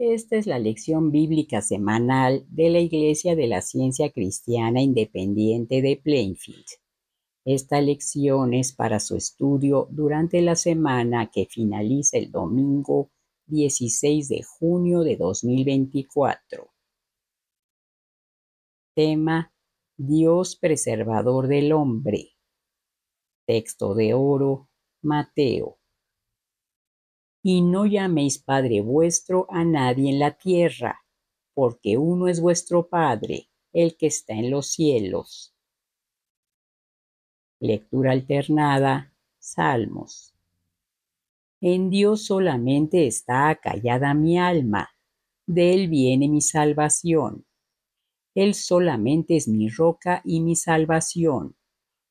Esta es la lección bíblica semanal de la Iglesia de la Ciencia Cristiana Independiente de Plainfield. Esta lección es para su estudio durante la semana que finaliza el domingo 16 de junio de 2024. Tema Dios preservador del hombre. Texto de oro, Mateo y no llaméis Padre vuestro a nadie en la tierra, porque uno es vuestro Padre, el que está en los cielos. Lectura alternada, Salmos. En Dios solamente está acallada mi alma, de Él viene mi salvación. Él solamente es mi roca y mi salvación,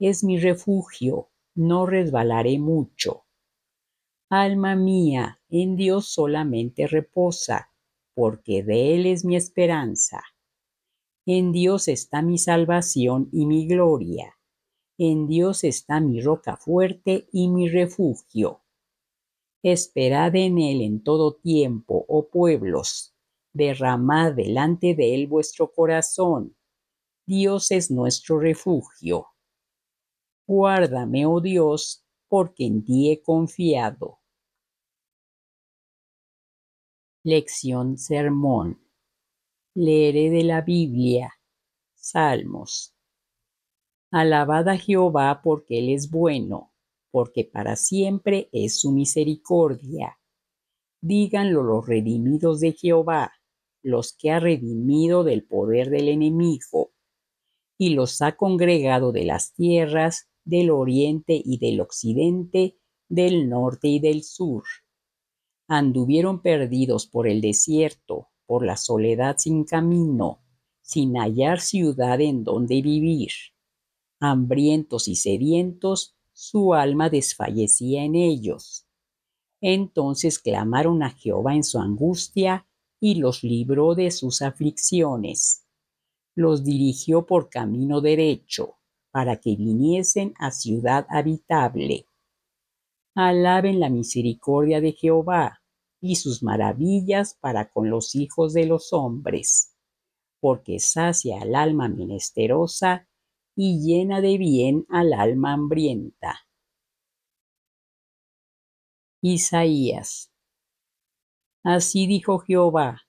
es mi refugio, no resbalaré mucho Alma mía, en Dios solamente reposa, porque de Él es mi esperanza. En Dios está mi salvación y mi gloria. En Dios está mi roca fuerte y mi refugio. Esperad en Él en todo tiempo, oh pueblos. Derramad delante de Él vuestro corazón. Dios es nuestro refugio. Guárdame, oh Dios, porque en ti he confiado Lección Sermón. Leeré de la Biblia. Salmos. Alabad a Jehová porque Él es bueno, porque para siempre es su misericordia. Díganlo los redimidos de Jehová, los que ha redimido del poder del enemigo, y los ha congregado de las tierras, del oriente y del occidente, del norte y del sur anduvieron perdidos por el desierto, por la soledad sin camino, sin hallar ciudad en donde vivir. Hambrientos y sedientos, su alma desfallecía en ellos. Entonces clamaron a Jehová en su angustia y los libró de sus aflicciones. Los dirigió por camino derecho, para que viniesen a ciudad habitable. Alaben la misericordia de Jehová, y sus maravillas para con los hijos de los hombres, porque sacia al alma menesterosa y llena de bien al alma hambrienta. Isaías. Así dijo Jehová,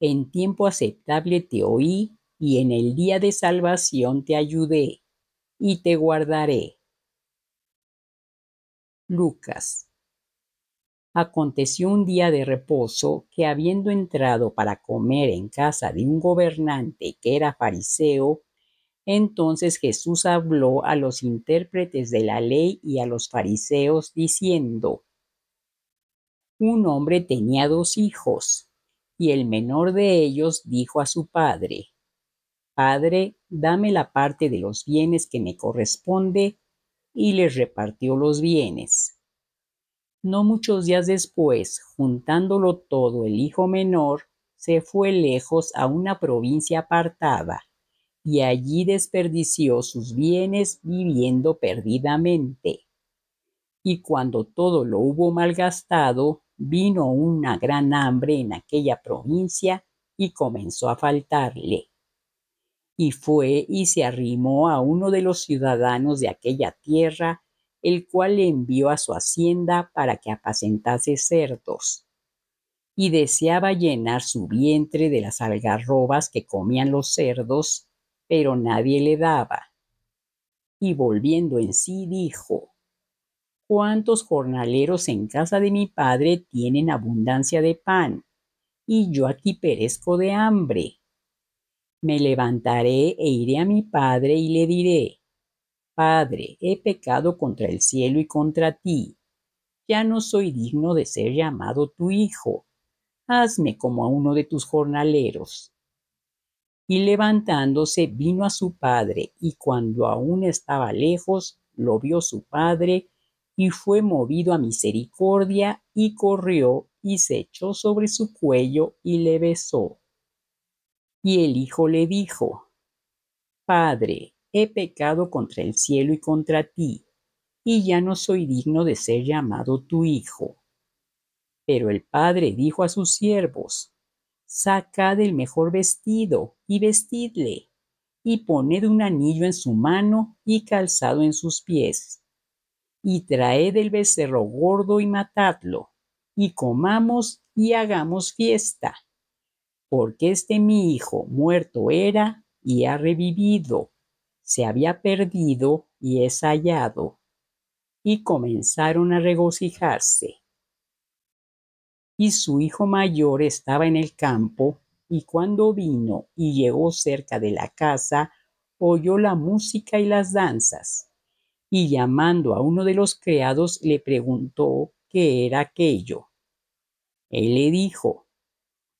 en tiempo aceptable te oí y en el día de salvación te ayudé y te guardaré. Lucas Aconteció un día de reposo que habiendo entrado para comer en casa de un gobernante que era fariseo, entonces Jesús habló a los intérpretes de la ley y a los fariseos diciendo, Un hombre tenía dos hijos, y el menor de ellos dijo a su padre, Padre, dame la parte de los bienes que me corresponde, y les repartió los bienes. No muchos días después, juntándolo todo el hijo menor, se fue lejos a una provincia apartada y allí desperdició sus bienes viviendo perdidamente. Y cuando todo lo hubo malgastado, vino una gran hambre en aquella provincia y comenzó a faltarle. Y fue y se arrimó a uno de los ciudadanos de aquella tierra el cual le envió a su hacienda para que apacentase cerdos, y deseaba llenar su vientre de las algarrobas que comían los cerdos, pero nadie le daba. Y volviendo en sí dijo, ¿Cuántos jornaleros en casa de mi padre tienen abundancia de pan? Y yo aquí perezco de hambre. Me levantaré e iré a mi padre y le diré, Padre, he pecado contra el cielo y contra ti. Ya no soy digno de ser llamado tu hijo. Hazme como a uno de tus jornaleros. Y levantándose vino a su padre, y cuando aún estaba lejos, lo vio su padre, y fue movido a misericordia, y corrió, y se echó sobre su cuello, y le besó. Y el hijo le dijo, Padre, he pecado contra el cielo y contra ti, y ya no soy digno de ser llamado tu hijo. Pero el padre dijo a sus siervos, Sacad el mejor vestido y vestidle, y poned un anillo en su mano y calzado en sus pies, y traed el becerro gordo y matadlo, y comamos y hagamos fiesta, porque este mi hijo muerto era y ha revivido se había perdido y es hallado, y comenzaron a regocijarse. Y su hijo mayor estaba en el campo, y cuando vino y llegó cerca de la casa, oyó la música y las danzas, y llamando a uno de los criados le preguntó qué era aquello. Él le dijo,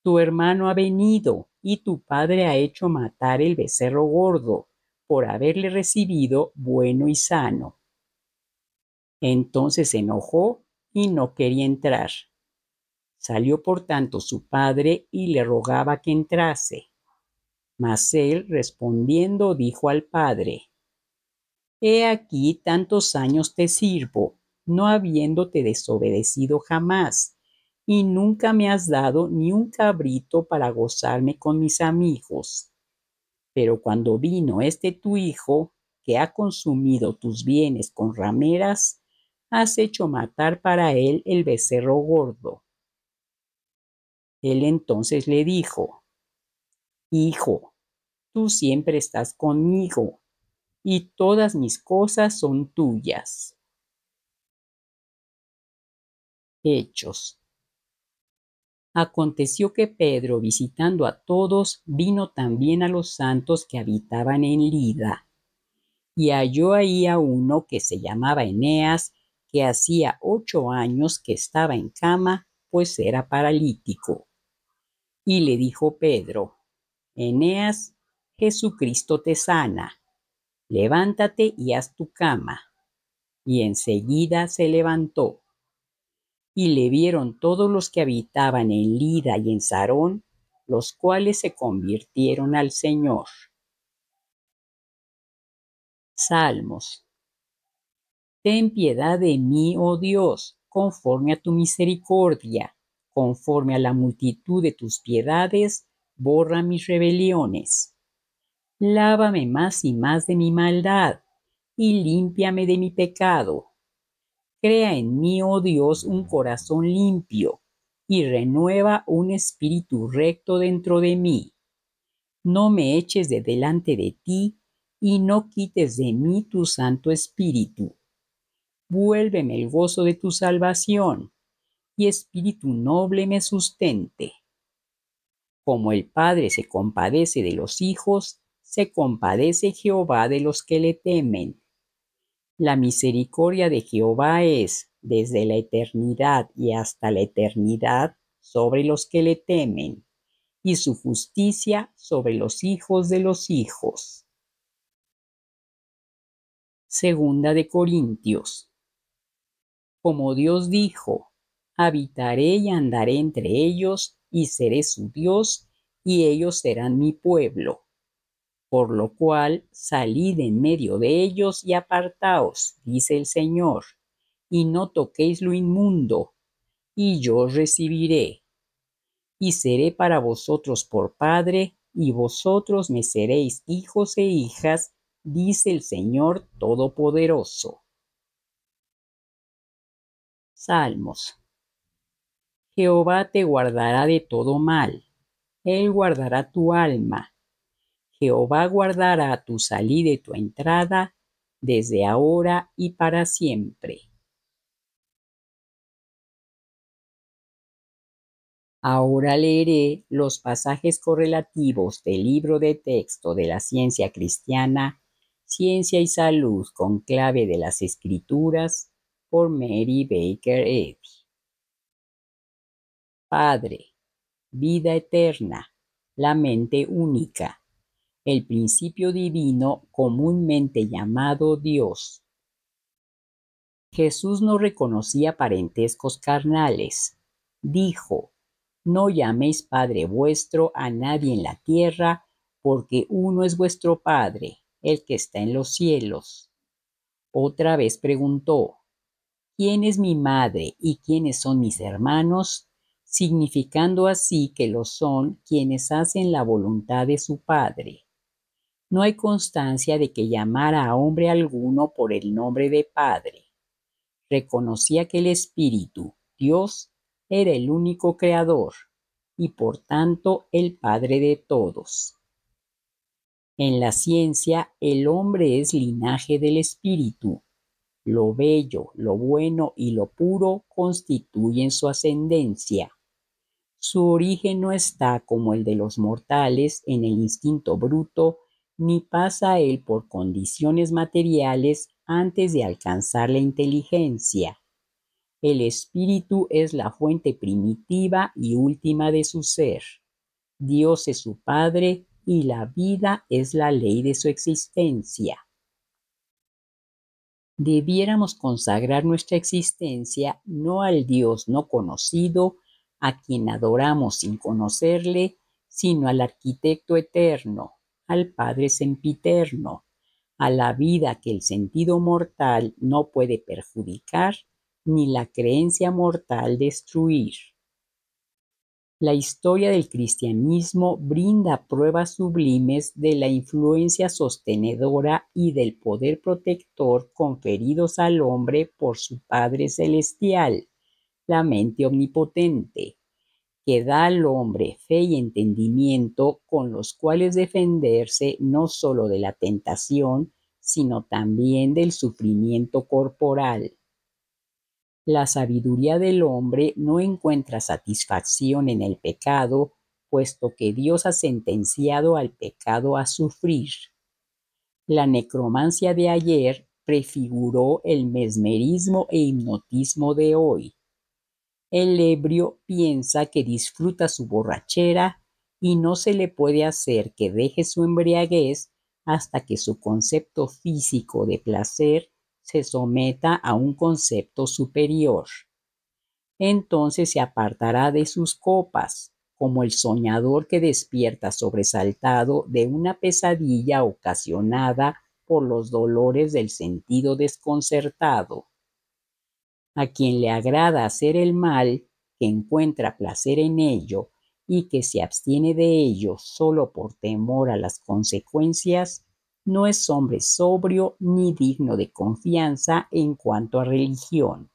Tu hermano ha venido, y tu padre ha hecho matar el becerro gordo por haberle recibido bueno y sano. Entonces se enojó y no quería entrar. Salió por tanto su padre y le rogaba que entrase. Mas él respondiendo dijo al padre, He aquí tantos años te sirvo, no habiéndote desobedecido jamás, y nunca me has dado ni un cabrito para gozarme con mis amigos. Pero cuando vino este tu hijo, que ha consumido tus bienes con rameras, has hecho matar para él el becerro gordo. Él entonces le dijo, Hijo, tú siempre estás conmigo, y todas mis cosas son tuyas. Hechos Aconteció que Pedro, visitando a todos, vino también a los santos que habitaban en Lida, y halló ahí a uno que se llamaba Eneas, que hacía ocho años que estaba en cama, pues era paralítico. Y le dijo Pedro, Eneas, Jesucristo te sana, levántate y haz tu cama. Y enseguida se levantó y le vieron todos los que habitaban en Lida y en Sarón, los cuales se convirtieron al Señor. Salmos. Ten piedad de mí, oh Dios, conforme a tu misericordia, conforme a la multitud de tus piedades, borra mis rebeliones. Lávame más y más de mi maldad, y límpiame de mi pecado Crea en mí, oh Dios, un corazón limpio y renueva un espíritu recto dentro de mí. No me eches de delante de ti y no quites de mí tu Santo Espíritu. Vuélveme el gozo de tu salvación y espíritu noble me sustente. Como el Padre se compadece de los hijos, se compadece Jehová de los que le temen la misericordia de Jehová es desde la eternidad y hasta la eternidad sobre los que le temen, y su justicia sobre los hijos de los hijos. Segunda de Corintios. Como Dios dijo, habitaré y andaré entre ellos, y seré su Dios, y ellos serán mi pueblo. Por lo cual salid en medio de ellos y apartaos, dice el Señor, y no toquéis lo inmundo, y yo recibiré, y seré para vosotros por Padre, y vosotros me seréis hijos e hijas, dice el Señor Todopoderoso. Salmos. Jehová te guardará de todo mal, Él guardará tu alma Jehová guardará tu salida y tu entrada desde ahora y para siempre. Ahora leeré los pasajes correlativos del libro de texto de la ciencia cristiana, Ciencia y Salud con clave de las escrituras por Mary Baker Eddy. Padre, vida eterna, la mente única el principio divino comúnmente llamado Dios. Jesús no reconocía parentescos carnales. Dijo, no llaméis Padre vuestro a nadie en la tierra, porque uno es vuestro Padre, el que está en los cielos. Otra vez preguntó, ¿quién es mi madre y quiénes son mis hermanos? significando así que lo son quienes hacen la voluntad de su Padre no hay constancia de que llamara a hombre alguno por el nombre de Padre. Reconocía que el Espíritu, Dios, era el único creador y por tanto el Padre de todos. En la ciencia, el hombre es linaje del Espíritu. Lo bello, lo bueno y lo puro constituyen su ascendencia. Su origen no está como el de los mortales en el instinto bruto ni pasa él por condiciones materiales antes de alcanzar la inteligencia. El espíritu es la fuente primitiva y última de su ser. Dios es su Padre y la vida es la ley de su existencia. Debiéramos consagrar nuestra existencia no al Dios no conocido, a quien adoramos sin conocerle, sino al arquitecto eterno, al Padre sempiterno, a la vida que el sentido mortal no puede perjudicar ni la creencia mortal destruir. La historia del cristianismo brinda pruebas sublimes de la influencia sostenedora y del poder protector conferidos al hombre por su Padre Celestial, la mente omnipotente que da al hombre fe y entendimiento con los cuales defenderse no sólo de la tentación, sino también del sufrimiento corporal. La sabiduría del hombre no encuentra satisfacción en el pecado, puesto que Dios ha sentenciado al pecado a sufrir. La necromancia de ayer prefiguró el mesmerismo e hipnotismo de hoy. El ebrio piensa que disfruta su borrachera y no se le puede hacer que deje su embriaguez hasta que su concepto físico de placer se someta a un concepto superior. Entonces se apartará de sus copas, como el soñador que despierta sobresaltado de una pesadilla ocasionada por los dolores del sentido desconcertado a quien le agrada hacer el mal, que encuentra placer en ello y que se abstiene de ello solo por temor a las consecuencias, no es hombre sobrio ni digno de confianza en cuanto a religión.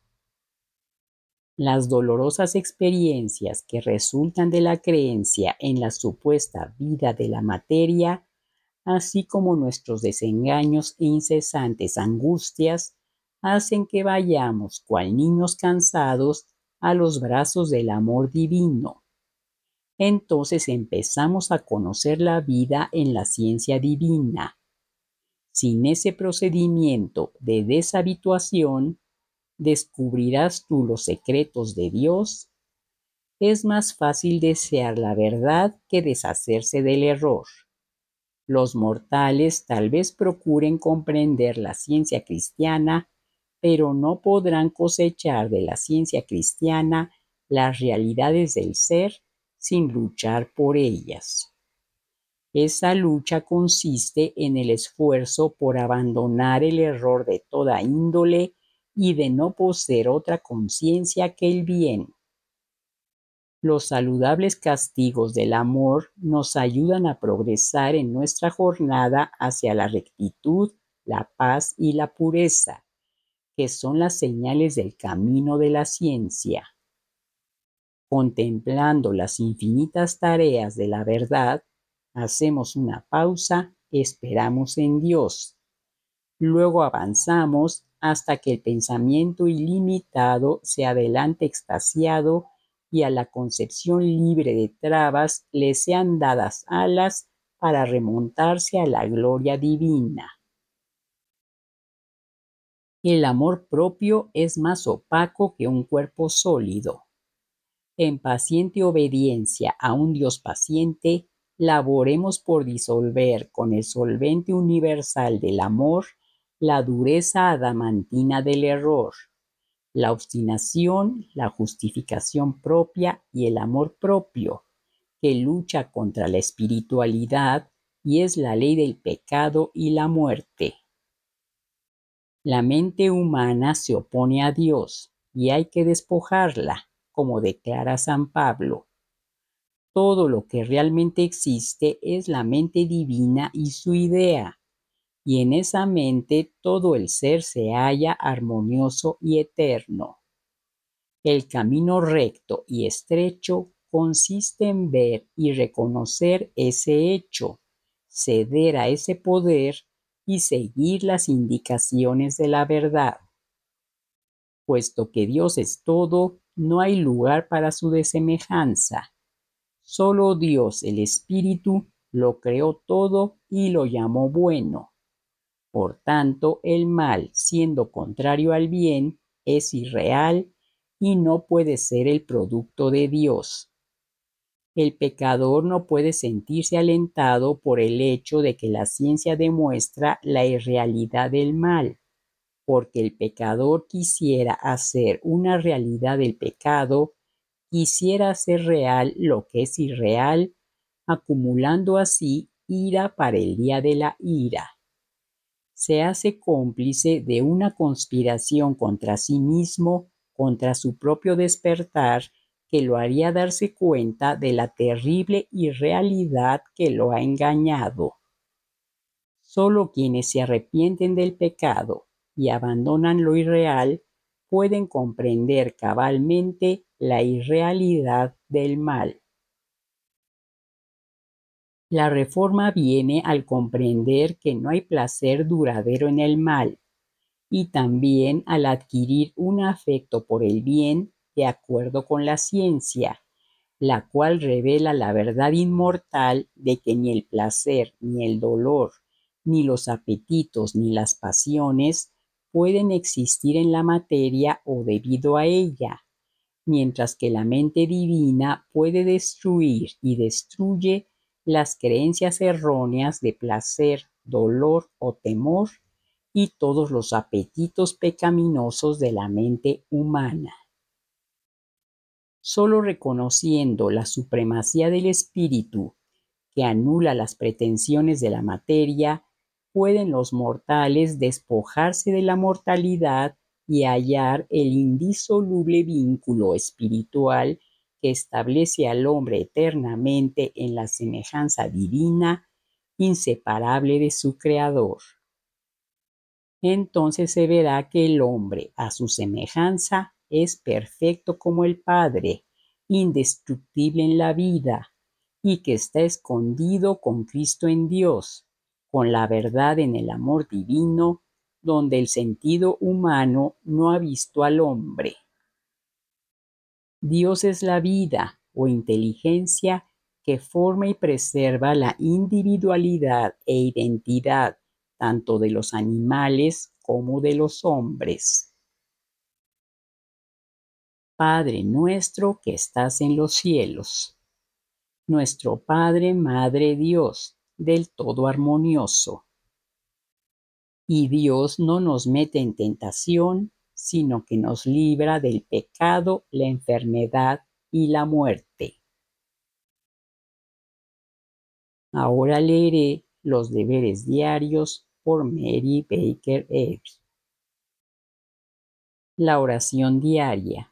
Las dolorosas experiencias que resultan de la creencia en la supuesta vida de la materia, así como nuestros desengaños e incesantes angustias, hacen que vayamos, cual niños cansados, a los brazos del amor divino. Entonces empezamos a conocer la vida en la ciencia divina. Sin ese procedimiento de deshabituación, descubrirás tú los secretos de Dios. Es más fácil desear la verdad que deshacerse del error. Los mortales tal vez procuren comprender la ciencia cristiana pero no podrán cosechar de la ciencia cristiana las realidades del ser sin luchar por ellas. Esa lucha consiste en el esfuerzo por abandonar el error de toda índole y de no poseer otra conciencia que el bien. Los saludables castigos del amor nos ayudan a progresar en nuestra jornada hacia la rectitud, la paz y la pureza que son las señales del camino de la ciencia. Contemplando las infinitas tareas de la verdad, hacemos una pausa, esperamos en Dios. Luego avanzamos hasta que el pensamiento ilimitado se adelante extasiado y a la concepción libre de trabas le sean dadas alas para remontarse a la gloria divina. El amor propio es más opaco que un cuerpo sólido. En paciente obediencia a un Dios paciente, laboremos por disolver con el solvente universal del amor la dureza adamantina del error, la obstinación, la justificación propia y el amor propio, que lucha contra la espiritualidad y es la ley del pecado y la muerte. La mente humana se opone a Dios y hay que despojarla, como declara San Pablo. Todo lo que realmente existe es la mente divina y su idea, y en esa mente todo el ser se halla armonioso y eterno. El camino recto y estrecho consiste en ver y reconocer ese hecho, ceder a ese poder y seguir las indicaciones de la verdad. Puesto que Dios es todo, no hay lugar para su desemejanza. Solo Dios, el Espíritu, lo creó todo y lo llamó bueno. Por tanto, el mal, siendo contrario al bien, es irreal y no puede ser el producto de Dios el pecador no puede sentirse alentado por el hecho de que la ciencia demuestra la irrealidad del mal, porque el pecador quisiera hacer una realidad del pecado, quisiera hacer real lo que es irreal, acumulando así ira para el día de la ira. Se hace cómplice de una conspiración contra sí mismo, contra su propio despertar, que lo haría darse cuenta de la terrible irrealidad que lo ha engañado. Solo quienes se arrepienten del pecado y abandonan lo irreal pueden comprender cabalmente la irrealidad del mal. La reforma viene al comprender que no hay placer duradero en el mal y también al adquirir un afecto por el bien de acuerdo con la ciencia, la cual revela la verdad inmortal de que ni el placer, ni el dolor, ni los apetitos, ni las pasiones pueden existir en la materia o debido a ella, mientras que la mente divina puede destruir y destruye las creencias erróneas de placer, dolor o temor y todos los apetitos pecaminosos de la mente humana. Solo reconociendo la supremacía del espíritu, que anula las pretensiones de la materia, pueden los mortales despojarse de la mortalidad y hallar el indisoluble vínculo espiritual que establece al hombre eternamente en la semejanza divina, inseparable de su Creador. Entonces se verá que el hombre, a su semejanza, es perfecto como el Padre, indestructible en la vida, y que está escondido con Cristo en Dios, con la verdad en el amor divino, donde el sentido humano no ha visto al hombre. Dios es la vida o inteligencia que forma y preserva la individualidad e identidad tanto de los animales como de los hombres. Padre nuestro que estás en los cielos, nuestro Padre, Madre Dios, del todo armonioso. Y Dios no nos mete en tentación, sino que nos libra del pecado, la enfermedad y la muerte. Ahora leeré los deberes diarios por Mary Baker Eddy. La oración diaria